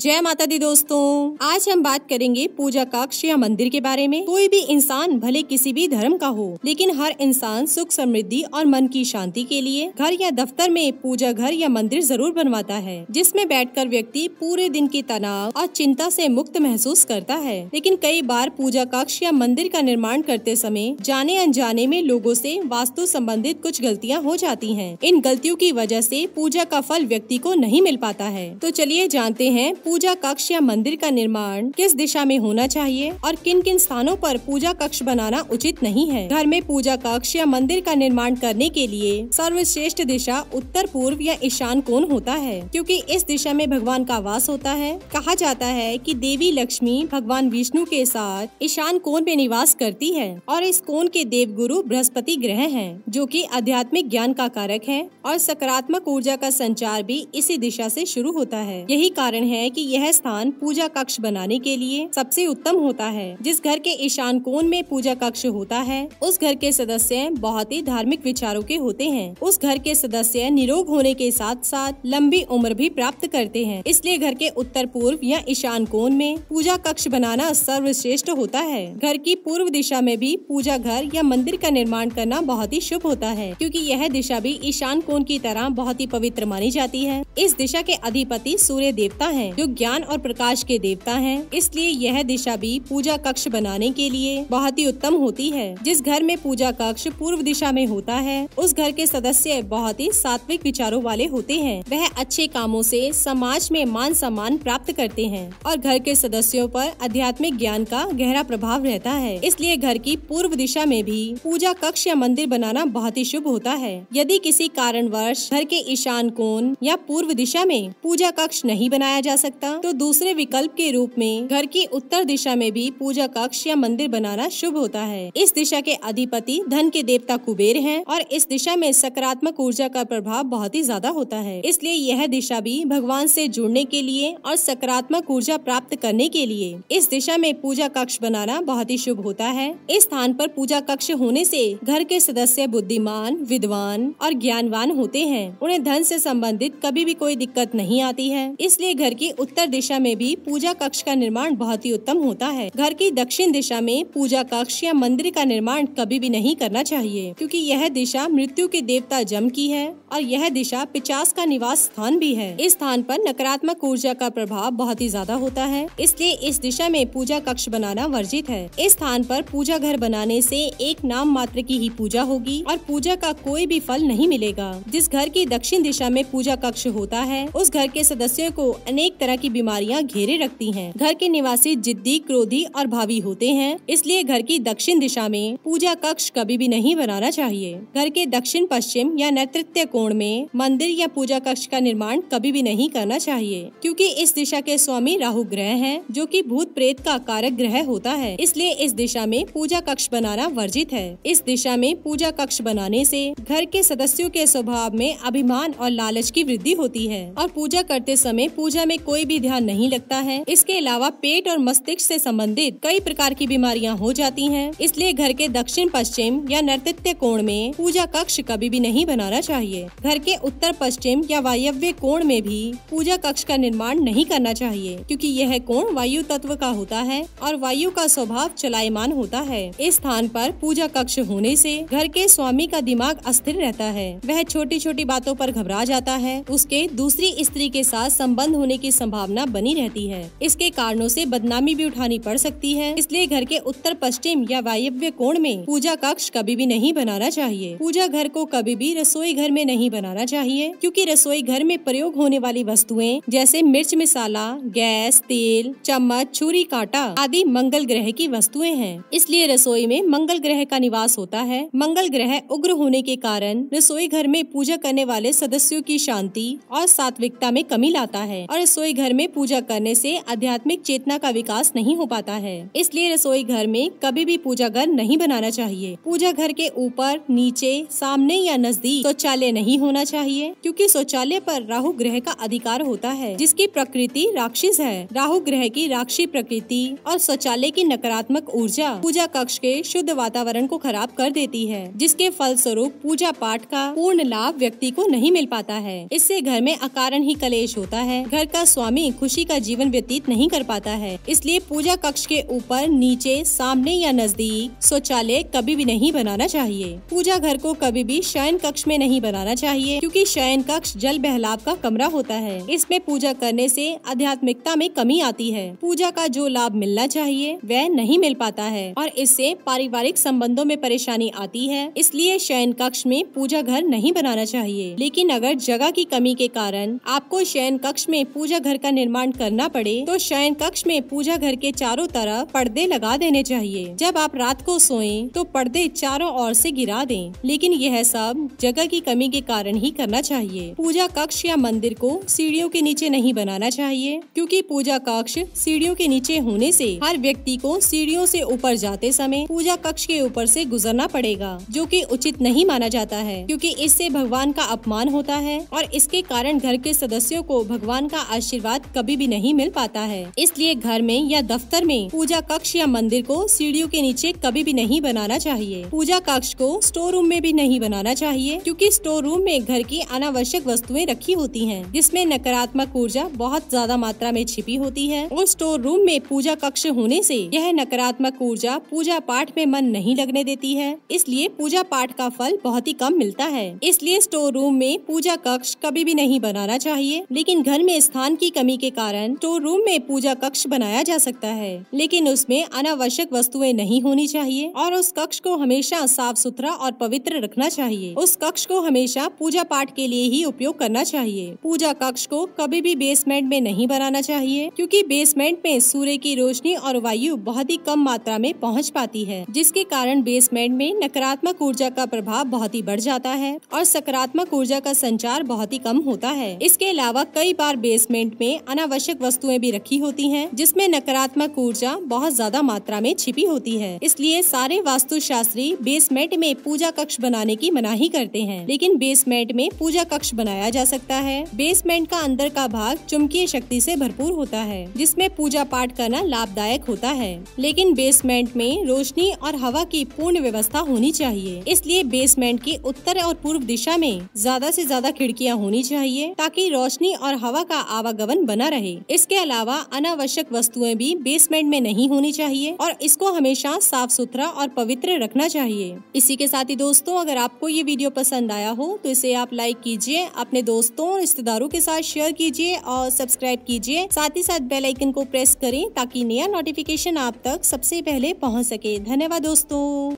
जय माता दी दोस्तों आज हम बात करेंगे पूजा कक्ष या मंदिर के बारे में कोई भी इंसान भले किसी भी धर्म का हो लेकिन हर इंसान सुख समृद्धि और मन की शांति के लिए घर या दफ्तर में पूजा घर या मंदिर जरूर बनवाता है जिसमें बैठकर व्यक्ति पूरे दिन के तनाव और चिंता से मुक्त महसूस करता है लेकिन कई बार पूजा कक्ष या मंदिर का निर्माण करते समय जाने अनजाने में लोगो ऐसी वास्तु सम्बन्धित कुछ गलतियाँ हो जाती है इन गलतियों की वजह ऐसी पूजा का फल व्यक्ति को नहीं मिल पाता है तो चलिए जानते हैं पूजा कक्ष या मंदिर का निर्माण किस दिशा में होना चाहिए और किन किन स्थानों पर पूजा कक्ष बनाना उचित नहीं है घर में पूजा कक्ष या मंदिर का निर्माण करने के लिए सर्वश्रेष्ठ दिशा उत्तर पूर्व या ईशान कोण होता है क्योंकि इस दिशा में भगवान का वास होता है कहा जाता है कि देवी लक्ष्मी भगवान विष्णु के साथ ईशान कोण में निवास करती है और इस कोण के देव गुरु बृहस्पति ग्रह है जो की आध्यात्मिक ज्ञान का कारक है और सकारात्मक ऊर्जा का संचार भी इसी दिशा से शुरू होता है यही कारण है कि यह स्थान पूजा कक्ष बनाने के लिए सबसे उत्तम होता है जिस घर के ईशान कोण में पूजा कक्ष होता है उस घर के सदस्य बहुत ही धार्मिक विचारों के होते हैं उस घर के सदस्य निरोग होने के साथ साथ लंबी उम्र भी प्राप्त करते हैं इसलिए घर के उत्तर पूर्व या ईशान कोण में पूजा कक्ष बनाना सर्वश्रेष्ठ होता है घर की पूर्व दिशा में भी पूजा घर या मंदिर का निर्माण करना बहुत ही शुभ होता है क्योंकि यह दिशा भी ईशान कोण की तरह बहुत ही पवित्र मानी जाती है इस दिशा के अधिपति सूर्य देवता हैं जो जो ज्ञान और प्रकाश के देवता हैं इसलिए यह दिशा भी पूजा कक्ष बनाने के लिए बहुत ही उत्तम होती है जिस घर में पूजा कक्ष पूर्व दिशा में होता है उस घर के सदस्य बहुत ही सात्विक विचारों वाले होते हैं वह अच्छे कामों से समाज में मान सम्मान प्राप्त करते हैं और घर के सदस्यों पर आध्यात्मिक ज्ञान का गहरा प्रभाव रहता है इसलिए घर की पूर्व दिशा में भी पूजा कक्ष या मंदिर बनाना बहुत ही शुभ होता है यदि किसी कारणवश घर के ईशान कोण या पूर्व दिशा में पूजा कक्ष नहीं बनाया जा सकता सकता तो दूसरे विकल्प के रूप में घर की उत्तर दिशा में भी पूजा कक्ष या मंदिर बनाना शुभ होता है इस दिशा के अधिपति धन के देवता कुबेर है और इस दिशा में सकारात्मक ऊर्जा का प्रभाव बहुत ही ज्यादा होता है इसलिए यह दिशा भी भगवान से जुड़ने के लिए और सकारात्मक ऊर्जा प्राप्त करने के लिए इस दिशा में पूजा कक्ष बनाना बहुत ही शुभ होता है इस स्थान पर पूजा कक्ष होने से घर के सदस्य बुद्धिमान विद्वान और ज्ञानवान होते हैं उन्हें धन से संबंधित कभी भी कोई दिक्कत नहीं आती है इसलिए घर की उत्तर दिशा में भी पूजा कक्ष का निर्माण बहुत ही उत्तम होता है घर की दक्षिण दिशा में पूजा कक्ष या मंदिर का निर्माण कभी भी नहीं करना चाहिए क्योंकि यह दिशा मृत्यु के देवता जम की है और यह दिशा पिचास का निवास स्थान भी है इस स्थान पर नकारात्मक ऊर्जा का प्रभाव बहुत ही ज्यादा होता है इसलिए इस दिशा में पूजा कक्ष बनाना वर्जित है इस स्थान पर पूजा घर बनाने से एक नाम मात्र की ही पूजा होगी और पूजा का कोई भी फल नहीं मिलेगा जिस घर की दक्षिण दिशा में पूजा कक्ष होता है उस घर के सदस्यों को अनेक तरह तरह की बीमारियां घेरे रखती हैं। घर के निवासी जिद्दी क्रोधी और भावी होते हैं इसलिए घर की दक्षिण दिशा में पूजा कक्ष कभी भी नहीं बनाना चाहिए घर के दक्षिण पश्चिम या नेतृत्व कोण में मंदिर या पूजा कक्ष का निर्माण कभी भी नहीं करना चाहिए क्योंकि इस दिशा के स्वामी राहु ग्रह है जो की भूत प्रेत का कारक ग्रह होता है इसलिए इस दिशा में पूजा कक्ष बनाना वर्जित है इस दिशा में पूजा कक्ष बनाने से घर के सदस्यों के स्वभाव में अभिमान और लालच की वृद्धि होती है और पूजा करते समय पूजा में कोई कोई भी ध्यान नहीं लगता है इसके अलावा पेट और मस्तिष्क से संबंधित कई प्रकार की बीमारियां हो जाती हैं इसलिए घर के दक्षिण पश्चिम या नैतित्य कोण में पूजा कक्ष कभी भी नहीं बनाना चाहिए घर के उत्तर पश्चिम या वायव्य कोण में भी पूजा कक्ष का निर्माण नहीं करना चाहिए क्योंकि यह कोण वायु तत्व का होता है और वायु का स्वभाव चलायमान होता है इस स्थान पर पूजा कक्ष होने से घर के स्वामी का दिमाग अस्थिर रहता है वह छोटी छोटी बातों पर घबरा जाता है उसके दूसरी स्त्री के साथ संबंध होने की संभावना संभावना बनी रहती है इसके कारणों से बदनामी भी उठानी पड़ सकती है इसलिए घर के उत्तर पश्चिम या वायव्य कोण में पूजा कक्ष कभी भी नहीं बनाना चाहिए पूजा घर को कभी भी रसोई घर में नहीं बनाना चाहिए क्योंकि रसोई घर में प्रयोग होने वाली वस्तुएं जैसे मिर्च मसाला गैस तेल चम्मच छुरी कांटा आदि मंगल ग्रह की वस्तुएं हैं इसलिए रसोई में मंगल ग्रह का निवास होता है मंगल ग्रह उग्र होने के कारण रसोई घर में पूजा करने वाले सदस्यों की शांति और सात्विकता में कमी लाता है और रसोई घर में पूजा करने से आध्यात्मिक चेतना का विकास नहीं हो पाता है इसलिए रसोई घर में कभी भी पूजा घर नहीं बनाना चाहिए पूजा घर के ऊपर नीचे सामने या नजदीक शौचालय नहीं होना चाहिए क्योंकि शौचालय पर राहु ग्रह का अधिकार होता है जिसकी प्रकृति राक्षस है राहु ग्रह की राक्षी प्रकृति और शौचालय की नकारात्मक ऊर्जा पूजा कक्ष के शुद्ध वातावरण को खराब कर देती है जिसके फलस्वरूप पूजा पाठ का पूर्ण लाभ व्यक्ति को नहीं मिल पाता है इससे घर में अकारण ही कलेश होता है घर का स्वास्थ्य स्वामी खुशी का जीवन व्यतीत नहीं कर पाता है इसलिए पूजा कक्ष के ऊपर नीचे सामने या नजदीक शौचालय कभी भी नहीं बनाना चाहिए पूजा घर को कभी भी शयन कक्ष में नहीं बनाना चाहिए क्योंकि शयन कक्ष जल बहलाव का कमरा होता है इसमें पूजा करने से आध्यात्मिकता में कमी आती है पूजा का जो लाभ मिलना चाहिए वह नहीं मिल पाता है और इससे पारिवारिक संबंधों में परेशानी आती है इसलिए शयन कक्ष में पूजा घर नहीं बनाना चाहिए लेकिन अगर जगह की कमी के कारण आपको शयन कक्ष में पूजा घर घर का निर्माण करना पड़े तो शयन कक्ष में पूजा घर के चारों तरफ पर्दे लगा देने चाहिए जब आप रात को सोए तो पर्दे चारों ओर से गिरा दें लेकिन यह सब जगह की कमी के कारण ही करना चाहिए पूजा कक्ष या मंदिर को सीढ़ियों के नीचे नहीं बनाना चाहिए क्योंकि पूजा कक्ष सीढ़ियों के नीचे होने से हर व्यक्ति को सीढ़ियों से ऊपर जाते समय पूजा कक्ष के ऊपर से गुजरना पड़ेगा जो कि उचित नहीं माना जाता है क्योंकि इससे भगवान का अपमान होता है और इसके कारण घर के सदस्यों को भगवान का आशीर्वाद आशीर्वाद कभी भी नहीं मिल पाता है इसलिए घर में या दफ्तर में पूजा कक्ष या मंदिर को सीढ़ियों के नीचे कभी भी नहीं बनाना चाहिए पूजा कक्ष को स्टोर रूम में भी नहीं बनाना चाहिए क्योंकि स्टोर रूम में घर की अनावश्यक वस्तुएं रखी होती हैं, जिसमें नकारात्मक ऊर्जा बहुत ज्यादा मात्रा में छिपी होती है और स्टोर रूम में पूजा कक्ष होने से यह नकारात्मक ऊर्जा पूजा पाठ में मन नहीं लगने देती है इसलिए पूजा पाठ का फल बहुत ही कम मिलता है इसलिए स्टोर रूम में पूजा कक्ष कभी भी नहीं बनाना चाहिए लेकिन घर में स्थान की कमी के कारण स्टोर तो रूम में पूजा कक्ष बनाया जा सकता है लेकिन उसमें अनावश्यक वस्तुएं नहीं होनी चाहिए और उस कक्ष को हमेशा साफ सुथरा और पवित्र रखना चाहिए उस कक्ष को हमेशा पूजा पाठ के लिए ही उपयोग करना चाहिए पूजा कक्ष को कभी भी बेसमेंट में नहीं बनाना चाहिए क्योंकि बेसमेंट में सूर्य की रोशनी और वायु बहुत ही कम मात्रा में पहुंच पाती है जिसके कारण बेसमेंट में नकारात्मक ऊर्जा का प्रभाव बहुत ही बढ़ जाता है और सकारात्मक ऊर्जा का संचार बहुत ही कम होता है इसके अलावा कई बार बेसमेंट में में अनावश्यक वस्तुएं भी रखी होती हैं जिसमें नकारात्मक ऊर्जा बहुत ज्यादा मात्रा में छिपी होती है इसलिए सारे वास्तु शास्त्री बेसमेंट में पूजा कक्ष बनाने की मनाही करते हैं लेकिन बेसमेंट में पूजा कक्ष बनाया जा सकता है बेसमेंट का अंदर का भाग चुंबकीय शक्ति से भरपूर होता है जिसमें पूजा पाठ करना लाभदायक होता है लेकिन बेसमेंट में रोशनी और हवा की पूर्ण व्यवस्था होनी चाहिए इसलिए बेसमेंट की उत्तर और पूर्व दिशा में ज्यादा से ज्यादा खिड़कियां होनी चाहिए ताकि रोशनी और हवा का आवागमन जीवन बना रहे इसके अलावा अनावश्यक वस्तुएं भी बेसमेंट में नहीं होनी चाहिए और इसको हमेशा साफ सुथरा और पवित्र रखना चाहिए इसी के साथ ही दोस्तों अगर आपको ये वीडियो पसंद आया हो तो इसे आप लाइक कीजिए अपने दोस्तों और रिश्तेदारों के साथ शेयर कीजिए और सब्सक्राइब कीजिए साथ ही साथ बेलाइकन को प्रेस करें ताकि नया नोटिफिकेशन आप तक सबसे पहले पहुँच सके धन्यवाद दोस्तों